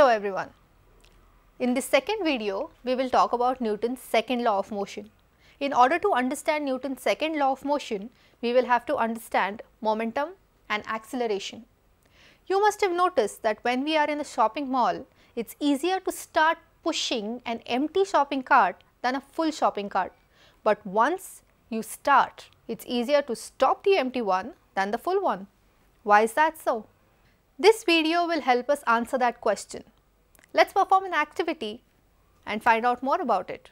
Hello everyone. In this second video, we will talk about Newton's second law of motion. In order to understand Newton's second law of motion, we will have to understand momentum and acceleration. You must have noticed that when we are in a shopping mall, it's easier to start pushing an empty shopping cart than a full shopping cart. But once you start, it's easier to stop the empty one than the full one. Why is that so? This video will help us answer that question. Let us perform an activity and find out more about it.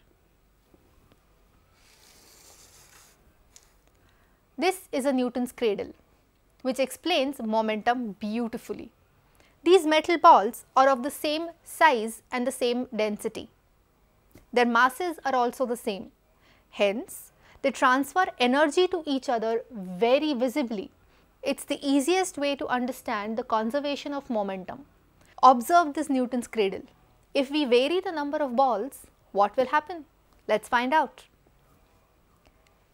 This is a Newton's cradle which explains momentum beautifully. These metal balls are of the same size and the same density. Their masses are also the same. Hence, they transfer energy to each other very visibly. It is the easiest way to understand the conservation of momentum. Observe this Newton's cradle. If we vary the number of balls, what will happen? Let us find out.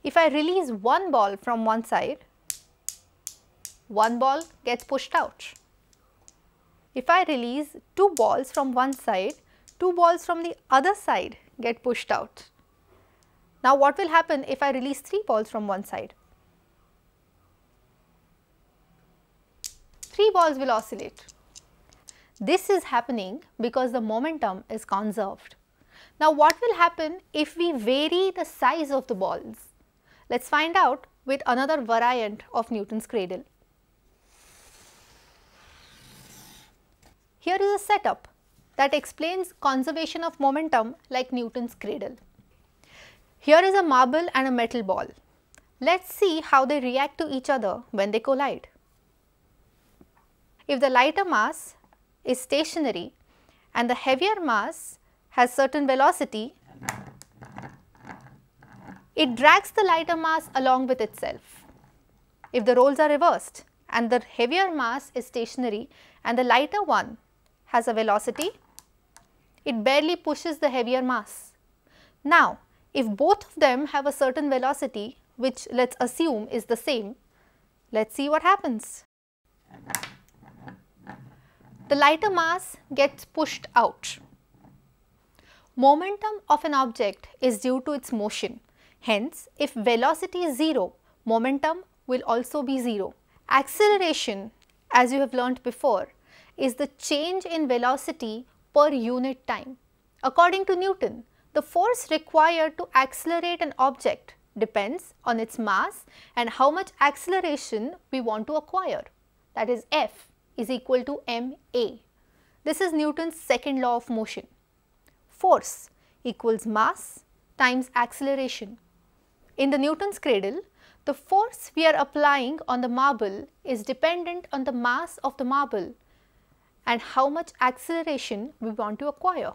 If I release one ball from one side, one ball gets pushed out. If I release two balls from one side, two balls from the other side get pushed out. Now what will happen if I release three balls from one side? Three balls will oscillate. This is happening because the momentum is conserved. Now what will happen if we vary the size of the balls? Let's find out with another variant of Newton's cradle. Here is a setup that explains conservation of momentum like Newton's cradle. Here is a marble and a metal ball. Let's see how they react to each other when they collide. If the lighter mass is stationary and the heavier mass has certain velocity, it drags the lighter mass along with itself. If the roles are reversed and the heavier mass is stationary and the lighter one has a velocity, it barely pushes the heavier mass. Now, if both of them have a certain velocity, which let us assume is the same, let us see what happens the lighter mass gets pushed out. Momentum of an object is due to its motion. Hence, if velocity is 0, momentum will also be 0. Acceleration, as you have learnt before, is the change in velocity per unit time. According to Newton, the force required to accelerate an object depends on its mass and how much acceleration we want to acquire, that is F is equal to ma. This is Newton's second law of motion. Force equals mass times acceleration. In the Newton's cradle, the force we are applying on the marble is dependent on the mass of the marble and how much acceleration we want to acquire.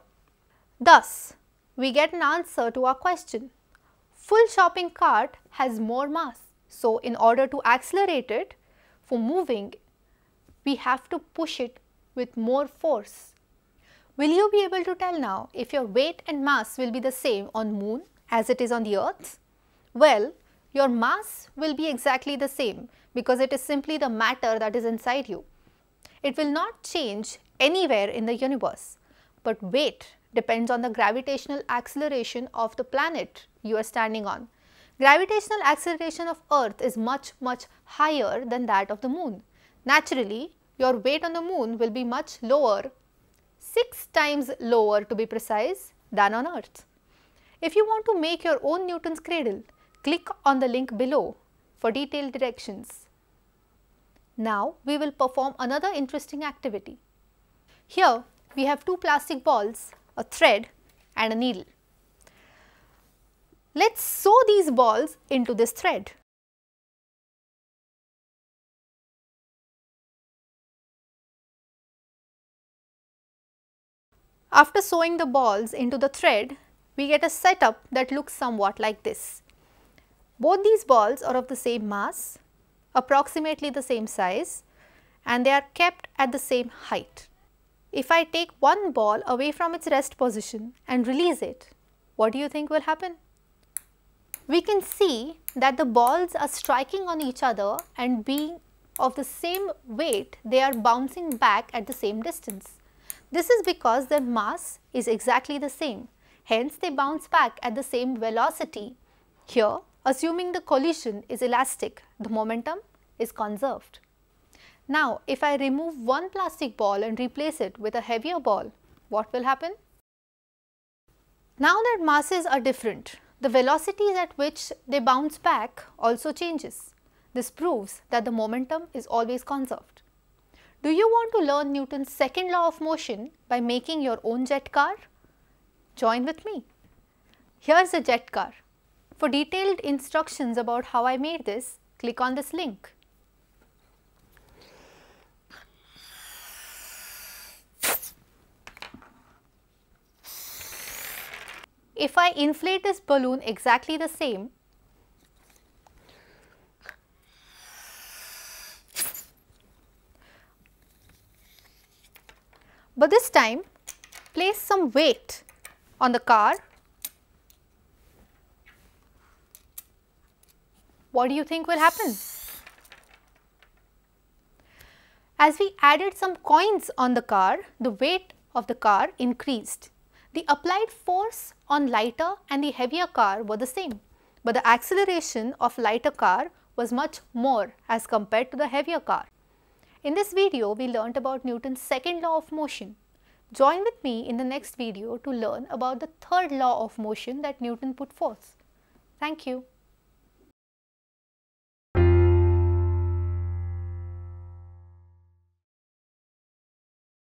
Thus, we get an answer to our question. Full shopping cart has more mass. So, in order to accelerate it for moving we have to push it with more force. Will you be able to tell now if your weight and mass will be the same on moon as it is on the earth? Well, your mass will be exactly the same because it is simply the matter that is inside you. It will not change anywhere in the universe, but weight depends on the gravitational acceleration of the planet you are standing on. Gravitational acceleration of earth is much much higher than that of the moon. Naturally, your weight on the moon will be much lower, 6 times lower to be precise than on earth. If you want to make your own Newton's cradle, click on the link below for detailed directions. Now we will perform another interesting activity. Here we have two plastic balls, a thread and a needle. Let's sew these balls into this thread. After sewing the balls into the thread, we get a setup that looks somewhat like this. Both these balls are of the same mass, approximately the same size and they are kept at the same height. If I take one ball away from its rest position and release it, what do you think will happen? We can see that the balls are striking on each other and being of the same weight, they are bouncing back at the same distance. This is because their mass is exactly the same, hence they bounce back at the same velocity. Here, assuming the collision is elastic, the momentum is conserved. Now, if I remove one plastic ball and replace it with a heavier ball, what will happen? Now that masses are different, the velocities at which they bounce back also changes. This proves that the momentum is always conserved. Do you want to learn Newton's second law of motion by making your own jet car? Join with me. Here's a jet car. For detailed instructions about how I made this, click on this link. If I inflate this balloon exactly the same, but this time place some weight on the car. What do you think will happen? As we added some coins on the car, the weight of the car increased. The applied force on lighter and the heavier car were the same, but the acceleration of lighter car was much more as compared to the heavier car. In this video, we learnt about Newton's second law of motion. Join with me in the next video to learn about the third law of motion that Newton put forth. Thank you.